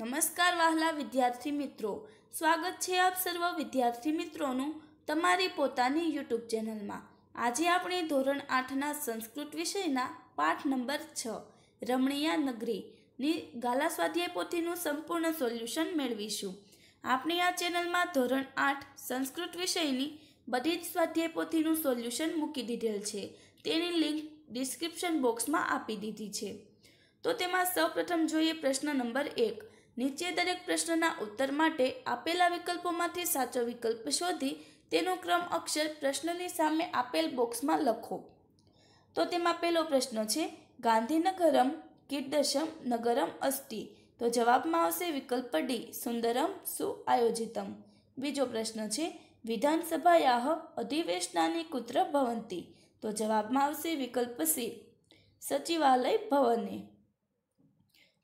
નમસ્કાર વાહલા વિદ્યાર્થી મિત્રો સ્વાગત છે આપ સર્વ વિદ્યાર્થી મિત્રોનું તમારી પોતાની યુટ્યુબ ચેનલમાં આજે આપણે ધોરણ આઠના સંસ્કૃત વિષયના પાઠ નંબર છ રમણીયા નગરીની ગાલા સ્વાધ્યાય પોથીનું સંપૂર્ણ સોલ્યુશન મેળવીશું આપણે આ ચેનલમાં ધોરણ આઠ સંસ્કૃત વિષયની બધી જ સ્વાધ્યાય પોથીનું સોલ્યુશન મૂકી દીધેલ છે તેની લિંક ડિસ્ક્રિપ્શન બોક્સમાં આપી દીધી છે તો તેમાં સૌપ્રથમ જોઈએ પ્રશ્ન નંબર એક નીચે દરેક પ્રશ્નના ઉત્તર માટે આપેલા વિકલ્પોમાંથી સાચો વિકલ્પ શોધી તેનો ક્રમ અક્ષર પ્રશ્નની સામે આપેલ બોક્સમાં લખો તો તેમાં પહેલો પ્રશ્ન છે ગાંધીનગરમ કિર્દશમ નગરમ અસ્તિ તો જવાબમાં આવશે વિકલ્પ ડી સુંદરમ સુઆયોજિતમ બીજો પ્રશ્ન છે વિધાનસભાયાહ અધિવેશનાની કુત્ર ભવંતી તો જવાબમાં આવશે વિકલ્પ સી સચિવાલય ભવને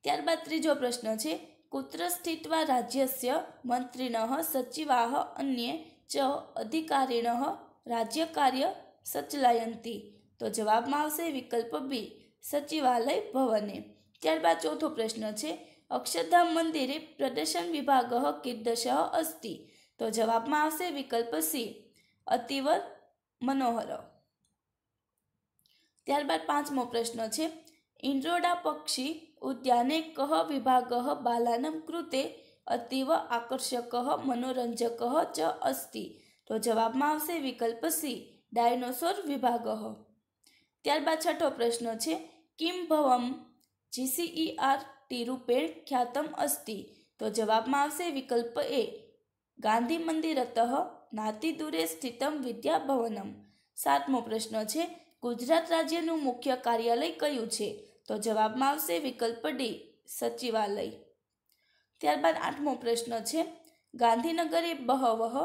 ત્યારબાદ ત્રીજો પ્રશ્ન છે કુત્ર સ્થિત્વા રાજ્યસ્ય મંત્રિણ સચિવાહ અન્ય ચ અધિકારીણ રાજ્યકાર્ય સચલાયંતી તો જવાબમાં આવશે વિકલ્પ બી સચિવાલય ભવને ત્યારબાદ ચોથો પ્રશ્ન છે અક્ષરધામ મંદિરે પ્રદર્શન વિભાગ કીર્દશ અસ્તિ તો જવાબમાં આવશે વિકલ્પ સી અતિવ મનોહર ત્યારબાદ પાંચમો પ્રશ્ન છે ઇન્દ્રોડા પક્ષી ઉદ્યાને કહ વિભાગઃ બાલાનમ કૃતે અતીવ આકર્ષક મનોરંજક ચ અસ્તિ તો જવાબમાં આવશે વિકલ્પ સી ડાયનોસોર વિભાગ ત્યારબાદ છઠ્ઠો પ્રશ્ન છે કિમ ભવમ જીસીઈઆર ટીરુપેડ ખ્યાતમ અસ્તિ તો જવાબમાં આવશે વિકલ્પ એ ગાંધી મંદિરતઃ નાતી દૂરે સ્થિતમ વિદ્યાભવનમ સાતમો પ્રશ્ન છે ગુજરાત રાજ્યનું મુખ્ય કાર્યાલય કયું છે તો જવાબમાં આવશે વિકલ્પ ડી સચિવાલય ત્યારબાદ આઠમો પ્રશ્ન છે ગાંધીનગરે બહવહ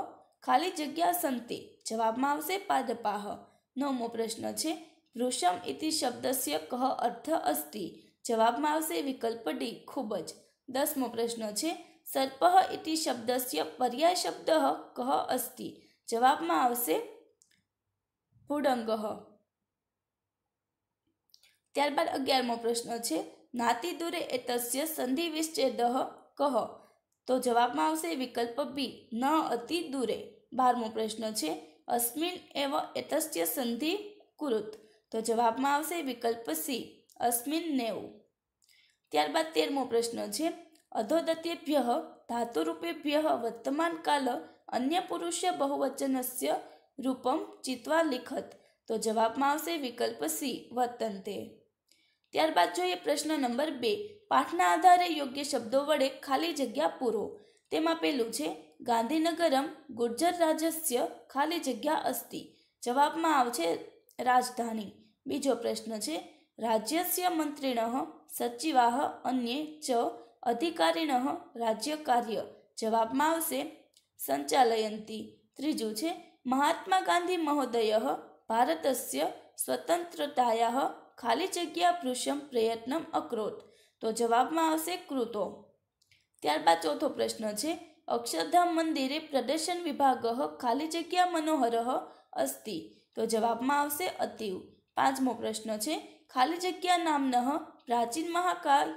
ખાલી જગ્યા સંતે જવાબમાં આવશે પાદપાહ નવમો પ્રશ્ન છે વૃષમ ઇતિ શબ્દસ્ય કહ અર્થ અસ્તિ જવાબમાં આવશે વિકલ્પ ડી ખૂબ જ દસમો પ્રશ્ન છે સર્પ ઇતિ શબ્દસ્ય પર્યાય શબ્દ કહ અસ્તિ જવાબમાં આવશે પુડંગહ ત્યારબાદ અગિયારમો પ્રશ્ન છે નાતી દૂરે એ તસ્ય સંધિ વિશ્ચે દહ કહ તો જવાબમાં આવશે વિકલ્પ બી ન અતિ દૂરે બારમો પ્રશ્ન છે અસ્મિન એવ એતસ્ય સંધિ કુરુત તો જવાબમાં આવશે વિકલ્પ સી અસ્મિન નેવું ત્યારબાદ તેરમો પ્રશ્ન છે અધોદત્યેભ્ય ધાતુરૂપેભ્ય વર્તમાન કાલ અન્ય પુરુષ્ય બહુવચનસ્ય રૂપમ ચિત્વા લિખત તો જવાબમાં આવશે વિકલ્પ સી વર્તન ત્યારબાદ જોઈએ પ્રશ્ન નંબર બે પાઠના આધારે યોગ્ય શબ્દો વડે ખાલી જગ્યા પૂરો તેમાં પેલું છે ગાંધીનગરમ ગુર્જર રાજસ્ય ખાલી જગ્યા અસ્તિ જવાબમાં આવશે રાજધાની બીજો પ્રશ્ન છે રાજ્યસ્ય મંત્રીણ સચિવાહ અન્ય ચ અધિકારીણ રાજ્ય કાર્ય જવાબમાં આવશે સંચાલયંતી ત્રીજું છે મહાત્મા ગાંધી મહોદય ભારતસ્ય સ્વતંત્રતાયા ખાલી જગ્યા વૃષમ પ્રયત્નમ અક્રોત તો જવાબમાં આવશે કૃતો ત્યારબાદ ચોથો પ્રશ્ન છે અક્ષરધામ મંદિરે પ્રદર્શન વિભાગ ખાલી જગ્યા મનોહરહ અસ્તિ તો જવાબમાં આવશે અતિવ પાંચમો પ્રશ્ન છે ખાલી જગ્યા નામન પ્રાચીન મહાકાલ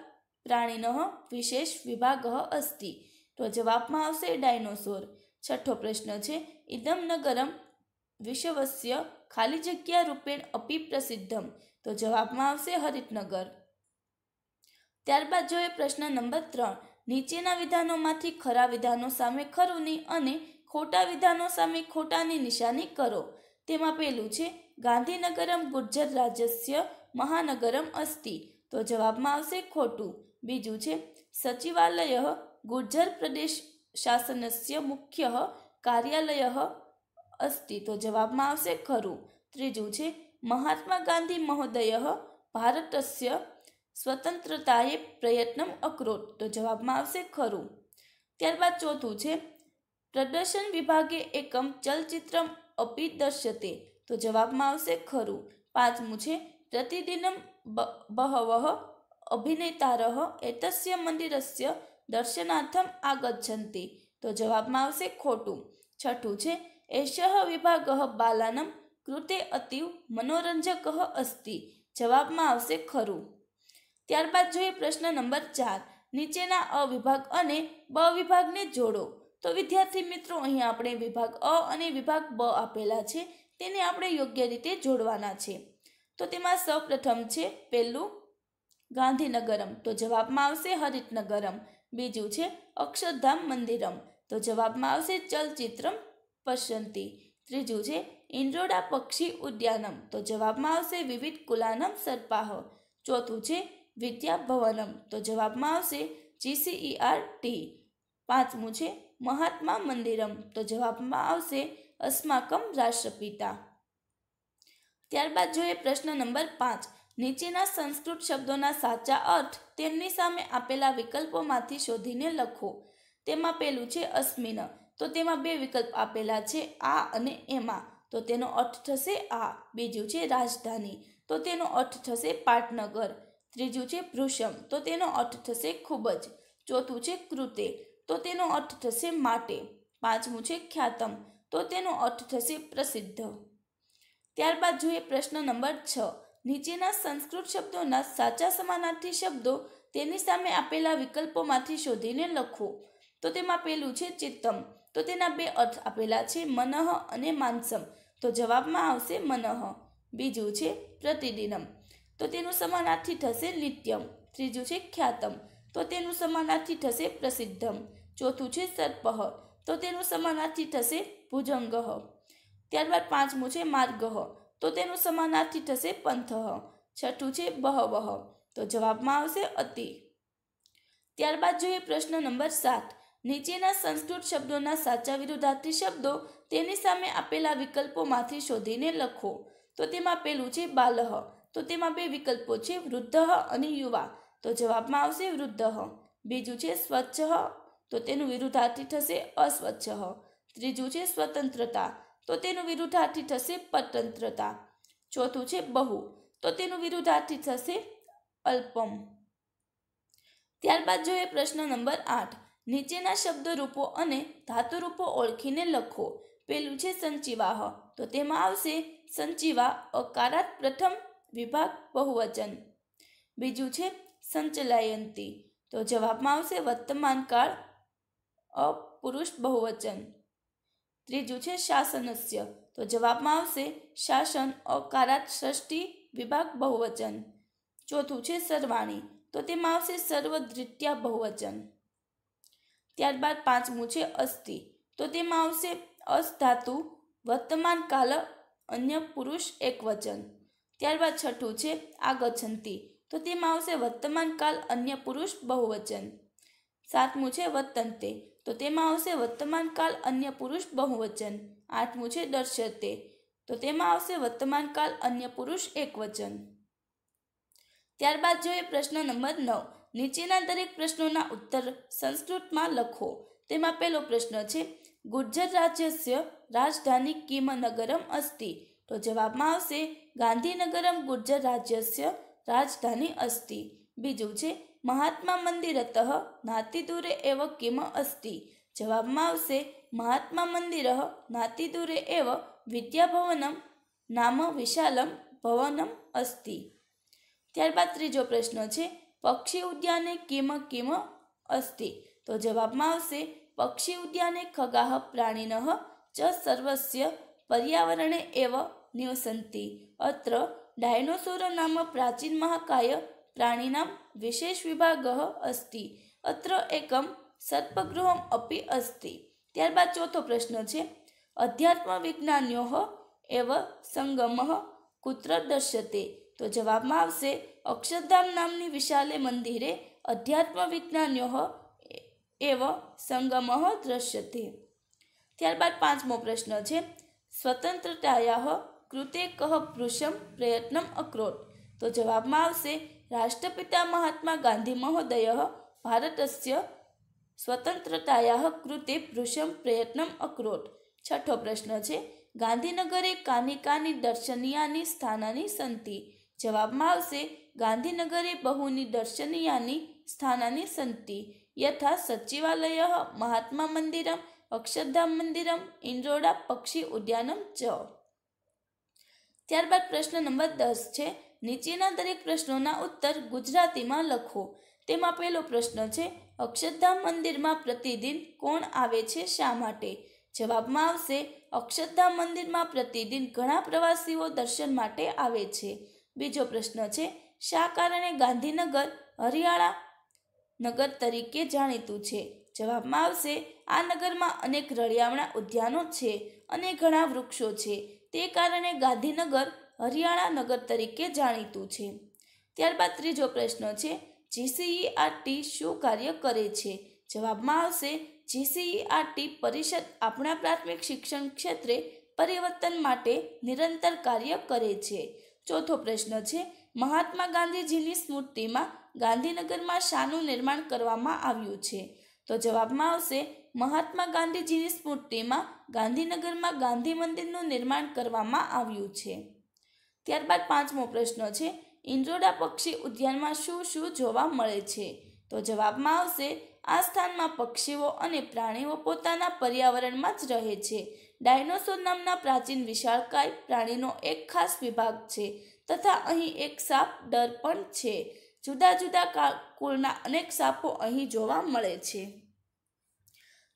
પ્રાણીન વિશેષ વિભાગ અસ્તિ તો જવાબમાં આવશે ડાયનોસોર છઠ્ઠો પ્રશ્ન છે ઇદમ વિશ્વસ્ય ખાલી જગ્યા રૂપેણ અપી પ્રસિદ્ધમ તો જવાબમાં આવશે હરિતનગર ત્યારબાદ જોઈએ પ્રશ્ન નંબર ત્રણ નીચેના વિધાનોમાંથી ખરા વિધાનો સામે ખરુંની અને ખોટા વિધાનો સામે ખોટાની નિશાની કરો તેમાં પહેલું છે ગાંધીનગરમ ગુર્જર રાજસ્ય મહાનગરમ અસ્તિ તો જવાબમાં આવશે ખોટું બીજું છે સચિવાલય ગુર્જર પ્રદેશ શાસનસ્ય મુખ્ય કાર્યાલય અસ્તિ તો જવાબમાં આવશે ખરું ત્રીજું છે મહાત્મા ગાંધી મહોદય ભારતસ્ય સ્વતંત્રતાએ પ્રયત્નમ અકરોત તો જવાબમાં આવશે ખરું ત્યારબાદ ચોથું છે પ્રદર્શન વિભાગે એકમ ચલચિત્રમ અપી દર્શ્યતે તો જવાબમાં આવશે ખરું પાંચમું છે પ્રતિદિનમ બહવહ અભિનેતારહ એતસ્ય મંદિરસ્ય દર્શનાર્થમ આગચ્છંતી તો જવાબમાં આવશે ખોટું છઠ્ઠું છે એષહ વિભાગ બાલાનમ કૃતે અતિવ મનોરંજક અસ્તિ જવાબમાં આવશે ખરું ત્યારબાદ જોઈએ પ્રશ્ન નંબર ચાર નીચેના અ વિભાગ અને બ વિભાગને જોડો તો વિદ્યાર્થી મિત્રો અહીં આપણે વિભાગ અ અને વિભાગ બ આપેલા છે તેને આપણે યોગ્ય રીતે જોડવાના છે તો તેમાં સૌપ્રથમ છે પહેલું ગાંધીનગરમ તો જવાબમાં આવશે હરિતનગરમ બીજું છે અક્ષરધામ મંદિરમ તો જવાબમાં આવશે ચલચિત્રમ પસંતી ત્રીજું છે ઇન્દ્રોડા પક્ષી ઉદ્યાનમ તો જવાબમાં આવશે વિવિધ કુલાનમ સર્પાહ ચોથું છે વિદ્યાભવનમ તો જવાબમાં આવશે જીસીઈઆર ટી e પાંચમું છે મહાત્મા મંદિરમ તો જવાબમાં આવશે અસ્માકમ રાષ્ટ્રપિતા ત્યારબાદ જોઈએ પ્રશ્ન નંબર પાંચ નીચેના સંસ્કૃત શબ્દોના સાચા અર્થ તેમની સામે આપેલા વિકલ્પોમાંથી શોધીને લખો તેમાં પેલું છે અસ્મિન તો તેમાં બે વિકલ્પ આપેલા છે આ અને એમાં તો તેનો અર્થ થશે આ બીજું છે રાજધાની તો તેનો અર્થ થશે પાટનગર ત્રીજું છે ભૃષમ તો તેનો અર્થ થશે ખૂબ જ ચોથું છે કૃતે તો તેનો અર્થ થશે માટે પાંચમું છે ખ્યાતમ તો તેનો અર્થ થશે પ્રસિદ્ધ ત્યારબાદ જોઈએ પ્રશ્ન નંબર છ નીચેના સંસ્કૃત શબ્દોના સાચા સમાનાર્થી શબ્દો તેની સામે આપેલા વિકલ્પોમાંથી શોધીને લખો તો તેમાં પેલું છે ચિત્તમ તો તેના બે અર્થ આપેલા છે મનઃ અને માનસમ તો જવાબમાં આવશે મનઃ બીજું છે પ્રતિદિનમ તો તેનું સમાનાર્થી થશે નિત્યમ ત્રીજું છે ખ્યાતમ તો તેનું સમાનાર્થી થશે પ્રસિદ્ધમ ચોથું છે સર્પહ તો તેનું સમાનાર્થી થશે ભુજંગહ ત્યારબાદ પાંચમું છે માર્ગહ તો તેનું સમાનાર્થી થશે પંથ છઠ્ઠું છે બહવહ તો જવાબમાં આવશે અતિ ત્યારબાદ જોઈએ પ્રશ્ન નંબર સાત નીચેના સંસ્કૃત શબ્દોના સાચા વિરોધાર્થી શબ્દો તેની સામે આપેલા વિકલ્પોમાંથી શોધીને લખો તો તેમાં પેલું છે બાલહ તો તેમાં બે વિકલ્પો છે વૃદ્ધ અને યુવા તો જવાબમાં આવશે વૃદ્ધ બીજું છે સ્વચ્છ તો તેનું વિરુદ્ધાર્થી થશે અસ્વચ્છ ત્રીજું છે સ્વતંત્રતા તો તેનું વિરુદ્ધાર્થી થશે પતંત્રતા ચોથું છે બહુ તો તેનું વિરુદ્ધાર્થી થશે અલ્પમ ત્યારબાદ જોઈએ પ્રશ્ન નંબર આઠ નીચેના શબ્દરૂપો અને ધાતુરૂપો ઓળખીને લખો પેલું છે સંચિવાહ તો તેમાં આવશે સંચિવા અકારાત પ્રથમ વિભાગ બહુવચન બીજું છે સંચલાયંતી તો જવાબમાં આવશે વર્તમાન કાળ અપુરુષ બહુવચન ત્રીજું છે શાસનસ્ય તો જવાબમાં આવશે શાસન અકારાત ષષ્ટિ વિભાગ બહુવચન ચોથું છે સર્વાણી તો તેમાં આવશે સર્વધૃત્યા બહુવચન ત્યારબાદ પાંચમું છે અસ્થિ તો તેમાં આવશે અસ્ધાતુ વર્તમાન કાલ અન્ય પુરુષ એકવચન ત્યારબાદ છઠ્ઠું છે આગછંતી તો તેમાં આવશે વર્તમાન કાલ અન્ય પુરુષ બહુવચન સાતમું છે વતંતે તો તેમાં આવશે વર્તમાન કાલ અન્ય પુરુષ બહુવચન આઠમું છે દર્શતે તો તેમાં આવશે વર્તમાન કાલ અન્ય પુરુષ એકવચન ત્યારબાદ જોઈએ પ્રશ્ન નંબર નવ નીચેના દરેક પ્રશ્નોના ઉત્તર સંસ્કૃતમાં લખો તેમાં પહેલો પ્રશ્ન છે ગુર્જર રાજ્યસ્ય રાજધાની કિમ નગરમ અસ્તિ તો જવાબમાં આવશે ગાંધીનગરમ ગુર્જર રાજ્યસ્ય રાજધાની અસ્તિ બીજું છે મહાત્મા મંદિરતઃ નાતિદૂરે એવ કિમ અસ્તિ જવાબમાં આવશે મહાત્મા મંદિર નાતિદૂરે એવ વિદ્યાભવનમ નામ વિશાલમ ભવનમ અસ્તિ ત્યારબાદ ત્રીજો પ્રશ્ન છે પક્ષી ઉદ્યાને કેમ કેમ અસ્તિ તો જવાબમાં આવશે પક્ષી ઉદ્યાને ખગાહ પ્રાણીનઃ ચ સર્વસ્ય પર્યાવરણે એવ નિવસંતિ અત્ર ડાયનોસોર નામ પ્રાચીન મહાકાય પ્રાણીનામ વિશેષ વિભાગ અસ્તિ અત્ર એકમ સર્પગૃહમ અપી અસ્તિ ત્યારબાદ ચોથો પ્રશ્ન છે અધ્યાત્મ વિજ્ઞાન્યો એવ સંગમ કુત્ર દર્શ્યતે તો જવાબમાં આવશે અક્ષરધામ નામની વિશાલે મંદિરે અધ્યાત્મ વિજ્ઞાન્યો એવ સંગમ દ્રશ્યતે ત્યારબાદ પાંચમો પ્રશ્ન છે સ્વતંત્રતાયા કૃતે કહ વૃષમ પ્રયત્નમ અક્રોટ તો જવાબમાં આવશે રાષ્ટ્રપિતા મહાત્મા ગાંધી મહોદય ભારતસ્ય સ્વતંત્રતાયા કૃતે વૃષમ પ્રયત્નમ અક્રોટ છઠ્ઠો પ્રશ્ન છે ગાંધીનગરે કાની કાની દર્શનીયાની સ્થાનાની સંતિ જવાબમાં આવશે ગાંધીનગરે બહુની દર્શનીયાની સ્થાનાની સંતિ યથા સચિવાલય મહાત્મા મંદિરમ અક્ષરધામ મંદિરમ ઇન્દ્રોડા પક્ષી ઉદ્યાનમ ચ ત્યારબાદ પ્રશ્ન નંબર દસ છે નીચેના દરેક પ્રશ્નોના ઉત્તર ગુજરાતીમાં લખો તેમાં પહેલો પ્રશ્ન છે અક્ષરધામ મંદિરમાં પ્રતિદિન કોણ આવે છે શા માટે જવાબમાં આવશે અક્ષરધામ મંદિરમાં પ્રતિદિન ઘણા પ્રવાસીઓ દર્શન માટે આવે છે બીજો પ્રશ્ન છે શા કારણે ગાંધીનગર હરિયાળા નગર તરીકે જાણીતું છે જવાબમાં આવશે આ નગરમાં અનેક રળિયામણા ઉદ્યાનો છે અને ઘણા વૃક્ષો છે તે કારણે ગાંધીનગર હરિયાણા નગર તરીકે જાણીતું છે ત્યારબાદ ત્રીજો પ્રશ્ન છે જીસીઈ આરટી શું કાર્ય કરે છે જવાબમાં આવશે જીસીઈ આરટી પરિષદ આપણા પ્રાથમિક શિક્ષણ ક્ષેત્રે પરિવર્તન માટે નિરંતર કાર્ય કરે છે ચોથો પ્રશ્ન છે મહાત્મા ગાંધીજીની સ્મૃતિમાં ગાંધીનગરમાં શાનું નિર્માણ કરવામાં આવ્યું છે તો જવાબમાં આવશે મહાત્મા ગાંધીજીની સ્મૃતિમાં ગાંધીનગરમાં ગાંધી મંદિરનું નિર્માણ કરવામાં આવ્યું છે ત્યારબાદ પાંચમો પ્રશ્ન છે ઇન્દ્રોડા પક્ષી ઉદ્યાનમાં શું શું જોવા મળે છે તો જવાબમાં આવશે આ સ્થાનમાં પક્ષીઓ અને પ્રાણીઓ પોતાના પર્યાવરણમાં જ રહે છે ડાયનોસોર નામના પ્રાચીન વિશાળકાય પ્રાણીનો એક ખાસ વિભાગ છે તથા અહીં એક સાપ ડર પણ છે જુદા જુદા કુળના અનેક સાપો અહીં જોવા મળે છે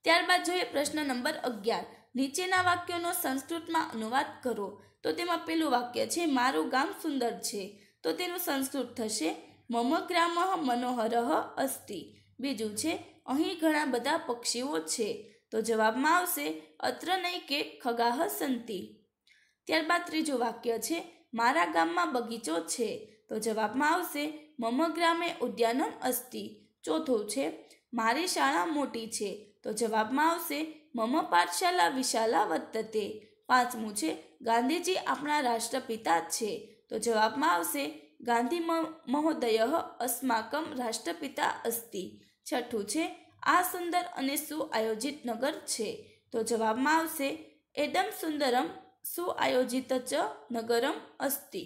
ત્યારબાદ જોઈએ પ્રશ્ન નંબર અગિયાર નીચેના વાક્યોનો સંસ્કૃતમાં અનુવાદ કરો તો તેમાં પેલું વાક્ય છે મારું ગામ સુંદર છે તો તેનું સંસ્કૃત થશે મમ ગ્રામ મનોહરહ અસ્તિ બીજું છે અહીં ઘણા બધા પક્ષીઓ છે તો જવાબમાં આવશે અત્ર નહીં કે ખગાહ સંતિ ત્યારબાદ ત્રીજું વાક્ય છે મારા ગામમાં બગીચો છે તો જવાબમાં આવશે મમ ગ્રામે ઉદ્યાનમ અસ્તિ ચોથું છે મારી શાળા મોટી છે તો જવાબમાં આવશે મમ પાઠશાલા વિશાલા વર્તતે પાંચમું છે ગાંધીજી આપણા રાષ્ટ્રપિતા છે તો જવાબમાં આવશે ગાંધી મહોદય અસ્માકમ રાષ્ટ્રપિતા અસ્તિ છઠ્ઠું છે આ સુંદર અને સુઆયોજિત નગર છે તો જવાબમાં આવશે એદમ સુંદરમ સુઆયોજિત ચ નગરમ અસ્તિ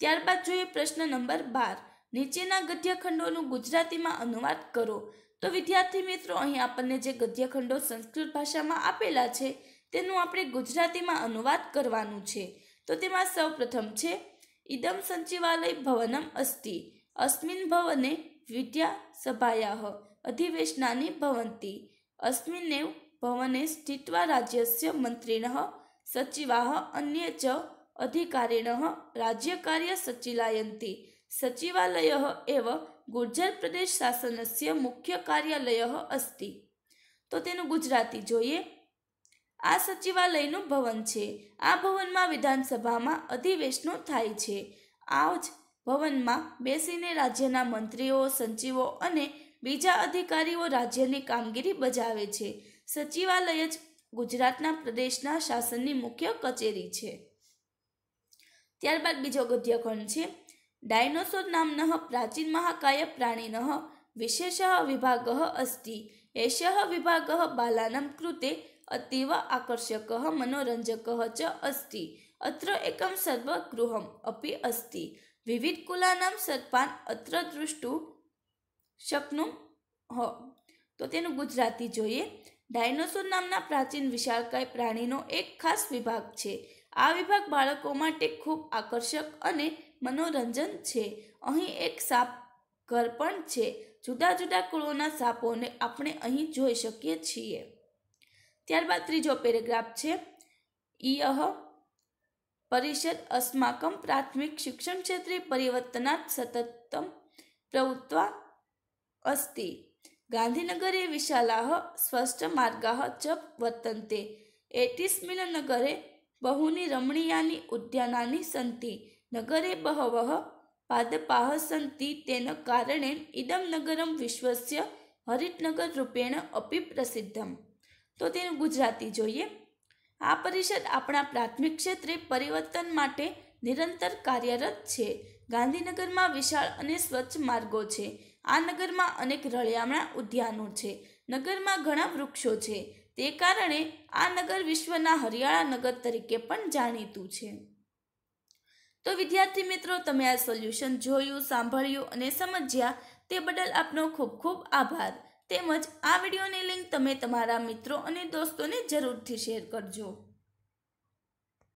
ત્યારબાદ જોઈએ પ્રશ્ન નંબર બાર નીચેના ગદ્યખંડોનું ગુજરાતીમાં અનુવાદ કરો તો વિદ્યાર્થી મિત્રો અહીં આપણને જે ગદ્યખંડો સંસ્કૃત ભાષામાં આપેલા છે તેનું આપણે ગુજરાતીમાં અનુવાદ કરવાનું છે તો તેમાં સૌપ્રથમ છે ઇદમ સંચિવાલય ભવનમ અસ્તિ અસ્મિન ભવને વિદ્યા સભાયા अधिवेशनानि भवन्ति अस्मिन्नेव ભવને स्थित्वा राज्यस्य મંત્રીણ સચિવા અન્ય ચ अधिकारिणः રાજ્યકાર્ય सचिलायन्ति સચિવાલય એવ ગુર્જર પ્રદેશ મુખ્ય કાર્યાલય અસ્તિ તો તેનું ગુજરાતી જોઈએ આ સચિવાલયનું ભવન છે આ ભવનમાં વિધાનસભામાં અધિવેશનો થાય છે આ જ ભવનમાં બેસીને રાજ્યના મંત્રીઓ સચિવો અને બીજા અધિકારીઓ રાજ્યની કામગીરી બજાવે છે સચિવાલય જ ગુજરાતના પ્રદેશના શાસનની મુખ્ય કચેરી છે ત્યારબાદ બીજો ગદ્યખંડ છે ડાયનોસોર નામનઃ પ્રાચીન મહાકાય પ્રાણીનઃ વિશેષ વિભાગ અસ્તિ એષ વિભાગ બાલાનમ કૃતે અતીવ આકર્ષક મનોરંજક ચ અસ્તિ અત્ર એકમ સર્વગૃહમ અપી અસ્તિ વિવિધ કુલાનામ સર્પાન અત્ર દૃષ્ટુ શકનું હ તો તેનું ગુજરાતી જોઈએ ડાયનોસોર નામના પ્રાચીન વિશાળકાય પ્રાણીનો એક ખાસ વિભાગ છે આ વિભાગ બાળકો માટે ખૂબ આકર્ષક અને મનોરંજન છે અહીં એક સાપ ઘર પણ છે જુદા જુદા કુળોના સાપોને આપણે અહીં જોઈ શકીએ છીએ ત્યારબાદ ત્રીજો પેરેગ્રાફ છે ઈયહ પરિષદ અસ્માકમ પ્રાથમિક શિક્ષણ ક્ષેત્રે પરિવર્તનાત સતતમ પ્રવૃત્વા અસ્તિ ગાંધીનગરે વિશાલાહ સ્પષ્ટ માર્ગાહ ચ વર્તન્તે એટિસ્મિલનગરે બહુની રમણીયાની ઉદ્યાનાની સંતિ નગરે બહવહ પાદપાહ સંતિ તેન કારણે ઇદમ નગરમ વિશ્વસ્ય હરિતનગર રૂપેણ અપી પ્રસિદ્ધમ તો તેનું ગુજરાતી જોઈએ આ પરિષદ આપણા પ્રાથમિક ક્ષેત્રે પરિવર્તન માટે નિરંતર કાર્યરત છે ગાંધીનગરમાં વિશાળ અને સ્વચ્છ માર્ગો છે આ નગરમાં અનેક રળિયામણા ઉદ્યાનો છે નગરમાં ઘણા વૃક્ષો છે તે કારણે આ નગર વિશ્વના હરિયાળા નગર તરીકે પણ જાણીતું છે તો વિદ્યાર્થી મિત્રો તમે આ સોલ્યુશન જોયું સાંભળ્યું અને સમજ્યા તે બદલ આપનો ખૂબ ખૂબ આભાર તેમજ આ વિડીયોની લિંક તમે તમારા મિત્રો અને દોસ્તોને જરૂરથી શેર કરજો